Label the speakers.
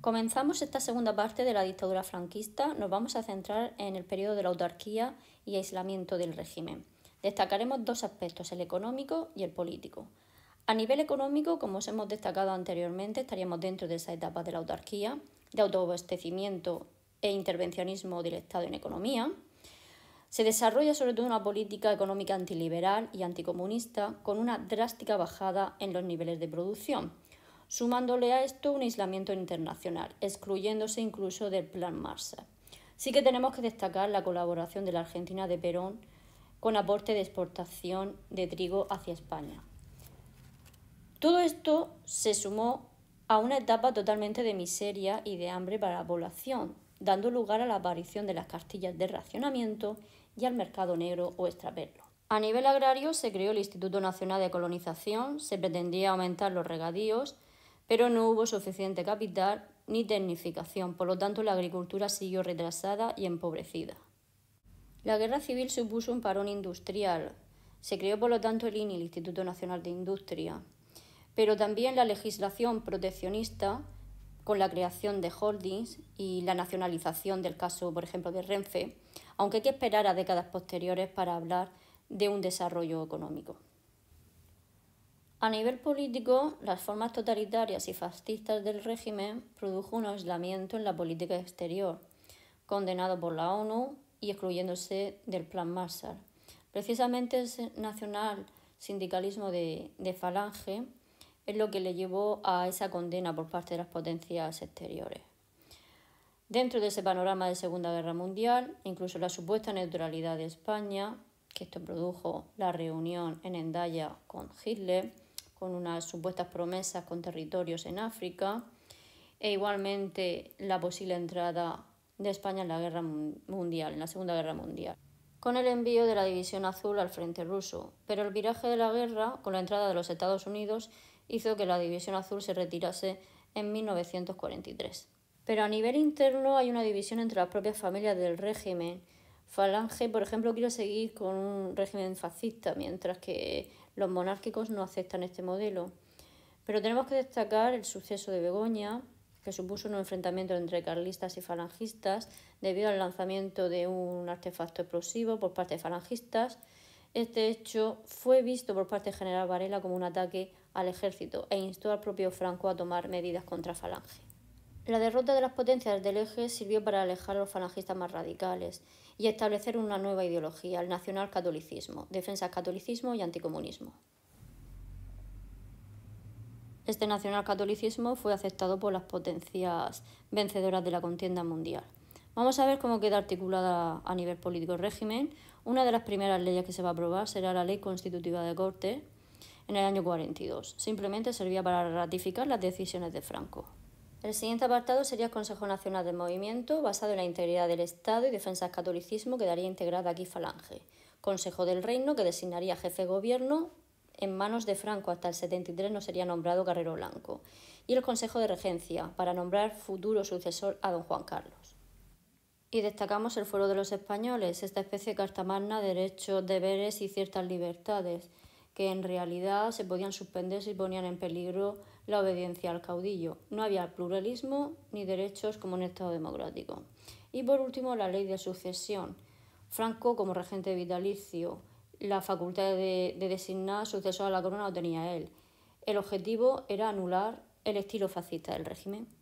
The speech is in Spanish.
Speaker 1: Comenzamos esta segunda parte de la dictadura franquista, nos vamos a centrar en el periodo de la autarquía y aislamiento del régimen. Destacaremos dos aspectos, el económico y el político. A nivel económico, como os hemos destacado anteriormente, estaríamos dentro de esa etapa de la autarquía, de autoabastecimiento e intervencionismo del Estado en economía. Se desarrolla sobre todo una política económica antiliberal y anticomunista con una drástica bajada en los niveles de producción sumándole a esto un aislamiento internacional, excluyéndose incluso del Plan Marsa. Sí que tenemos que destacar la colaboración de la Argentina de Perón con aporte de exportación de trigo hacia España. Todo esto se sumó a una etapa totalmente de miseria y de hambre para la población, dando lugar a la aparición de las cartillas de racionamiento y al mercado negro o extraperlo. A nivel agrario se creó el Instituto Nacional de Colonización, se pretendía aumentar los regadíos, pero no hubo suficiente capital ni tecnificación, por lo tanto la agricultura siguió retrasada y empobrecida. La guerra civil supuso un parón industrial. Se creó, por lo tanto, el INI, el Instituto Nacional de Industria, pero también la legislación proteccionista con la creación de holdings y la nacionalización del caso, por ejemplo, de Renfe, aunque hay que esperar a décadas posteriores para hablar de un desarrollo económico. A nivel político, las formas totalitarias y fascistas del régimen produjo un aislamiento en la política exterior, condenado por la ONU y excluyéndose del Plan Marshall. Precisamente ese nacional sindicalismo de, de Falange es lo que le llevó a esa condena por parte de las potencias exteriores. Dentro de ese panorama de Segunda Guerra Mundial, incluso la supuesta neutralidad de España, que esto produjo la reunión en Endaya con Hitler, con unas supuestas promesas con territorios en África e igualmente la posible entrada de España en la guerra en la Segunda Guerra Mundial, con el envío de la División Azul al frente ruso. Pero el viraje de la guerra, con la entrada de los Estados Unidos, hizo que la División Azul se retirase en 1943. Pero a nivel interno hay una división entre las propias familias del régimen Falange, por ejemplo, quiere seguir con un régimen fascista, mientras que los monárquicos no aceptan este modelo. Pero tenemos que destacar el suceso de Begoña, que supuso un enfrentamiento entre carlistas y falangistas debido al lanzamiento de un artefacto explosivo por parte de falangistas. Este hecho fue visto por parte de general Varela como un ataque al ejército e instó al propio Franco a tomar medidas contra Falange. La derrota de las potencias del eje sirvió para alejar a los falangistas más radicales y establecer una nueva ideología, el nacionalcatolicismo, defensa del catolicismo y anticomunismo. Este nacionalcatolicismo fue aceptado por las potencias vencedoras de la contienda mundial. Vamos a ver cómo queda articulada a nivel político el régimen. Una de las primeras leyes que se va a aprobar será la Ley Constitutiva de Corte en el año 42. Simplemente servía para ratificar las decisiones de Franco. El siguiente apartado sería el Consejo Nacional del Movimiento, basado en la integridad del Estado y defensa del catolicismo, que quedaría integrada aquí Falange. Consejo del Reino, que designaría jefe de gobierno, en manos de Franco hasta el 73 no sería nombrado Carrero Blanco. Y el Consejo de Regencia, para nombrar futuro sucesor a don Juan Carlos. Y destacamos el Foro de los Españoles, esta especie de carta magna de derechos, deberes y ciertas libertades, que en realidad se podían suspender si ponían en peligro la obediencia al caudillo. No había pluralismo ni derechos como en Estado democrático. Y por último, la ley de sucesión. Franco, como regente vitalicio, la facultad de, designar sucesor a la corona lo tenía él. El objetivo era anular el estilo fascista del régimen.